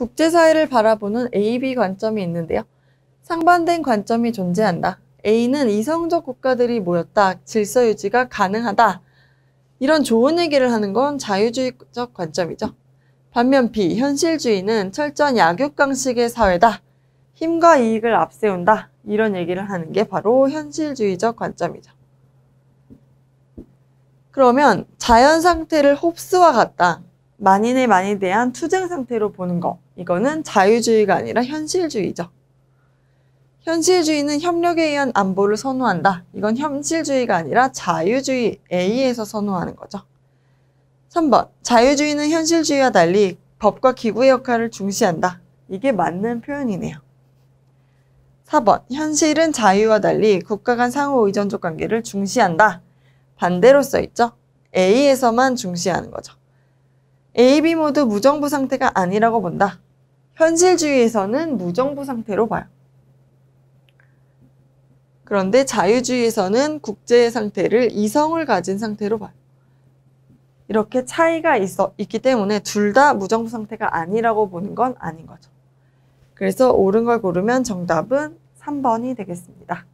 국제사회를 바라보는 AB 관점이 있는데요. 상반된 관점이 존재한다. A는 이성적 국가들이 모였다. 질서 유지가 가능하다. 이런 좋은 얘기를 하는 건 자유주의적 관점이죠. 반면 B, 현실주의는 철저한 약육강식의 사회다. 힘과 이익을 앞세운다. 이런 얘기를 하는 게 바로 현실주의적 관점이죠. 그러면 자연 상태를 홉스와 같다. 만인의 만에 대한 투쟁 상태로 보는 거. 이거는 자유주의가 아니라 현실주의죠. 현실주의는 협력에 의한 안보를 선호한다. 이건 현실주의가 아니라 자유주의 A에서 선호하는 거죠. 3번 자유주의는 현실주의와 달리 법과 기구의 역할을 중시한다. 이게 맞는 표현이네요. 4번 현실은 자유와 달리 국가 간 상호 의존적 관계를 중시한다. 반대로 써있죠. A에서만 중시하는 거죠. AB 모두 무정부 상태가 아니라고 본다. 현실주의에서는 무정부 상태로 봐요. 그런데 자유주의에서는 국제의 상태를 이성을 가진 상태로 봐요. 이렇게 차이가 있어, 있기 때문에 둘 다 무정부 상태가 아니라고 보는 건 아닌 거죠. 그래서 옳은 걸 고르면 정답은 3번이 되겠습니다.